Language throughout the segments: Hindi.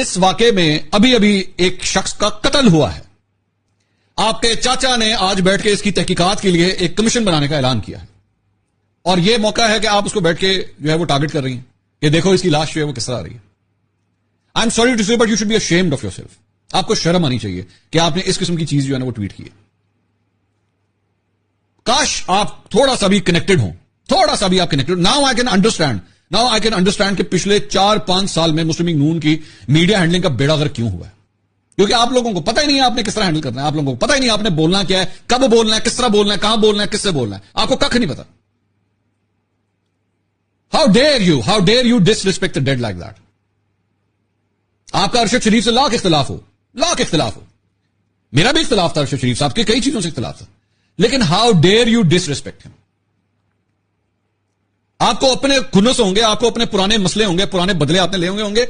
इस वाक़े में अभी अभी एक शख्स का कत्ल हुआ है आपके चाचा ने आज बैठ के इसकी तहकीकात के लिए एक कमीशन बनाने का ऐलान किया है और यह मौका है कि आप उसको बैठ के जो है वो टारगेट कर रही हैं ये देखो इसकी लाश जो है वो किस तरह आ रही है आई एम सॉरी टू से but you should be ashamed of your self आपको शर्म आनी चाहिए कि आपने इस किस्म की चीज जो है ना वो ट्वीट की है काश आप थोड़ा सा भी कनेक्टेड हो थोड़ा सा भी आप connected now I can understand now I can understand कि पिछले चार पांच साल में मुस्लिम नून की मीडिया हैंडलिंग का बेड़ा गर्क क्यों हुआ है क्योंकि आप लोगों को पता ही नहीं है आपने किस तरह हैंडल करना है आप लोगों को पता ही नहीं आपने बोलना क्या है कब बोलना है किस तरह बोलना है कहां बोलना है किससे बोलना है आपको कख नहीं पता how dare you how dare you disrespect dead like that आपका अरशद शरीफ से लाख इख्तलाफ हो लाख इख्तलाफ हो मेरा भी इख्तलाफ था अरशद शरीफ साहब के कई चीजों से इख्तलाफ था लेकिन how dare you disrespect him आपको अपने खुनस होंगे आपको अपने पुराने मसले होंगे पुराने बदले आपने ले होंगे होंगे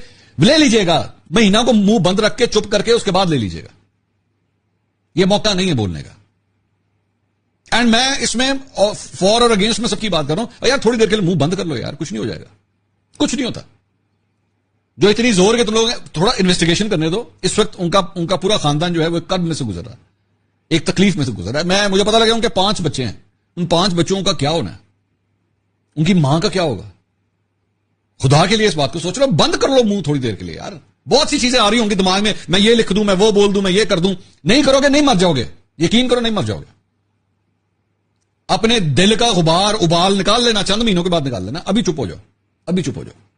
ले लीजिएगा महीना को मुंह बंद रख के चुप करके उसके बाद ले लीजिएगा यह मौका नहीं है बोलने का एंड मैं इसमें फॉर और अगेंस्ट में सबकी बात कर रहा हूं यार थोड़ी देर के लिए मुंह बंद कर लो यार कुछ नहीं हो जाएगा कुछ नहीं होता जो इतनी जोर के तुम तो लोग थोड़ा इन्वेस्टिगेशन करने दो इस वक्त उनका उनका पूरा खानदान जो है वो कर्ब में से गुजर रहा है एक तकलीफ में से गुजर रहा है मैं मुझे पता लगा उनके पांच बच्चे हैं उन पांच बच्चों का क्या होना है उनकी मां का क्या होगा खुदा के लिए इस बात को सोच लो बंद कर लो मुंह थोड़ी देर के लिए यार बहुत सी चीजें आ रही होंगी दिमाग में मैं ये लिख दूं मैं वो बोल दूं मैं ये कर दूं नहीं करोगे नहीं मर जाओगे यकीन करो नहीं मर जाओगे अपने दिल का गुबार उबाल निकाल लेना चंद महीनों के बाद निकाल लेना अभी चुप हो जाओ अभी चुप हो जाओ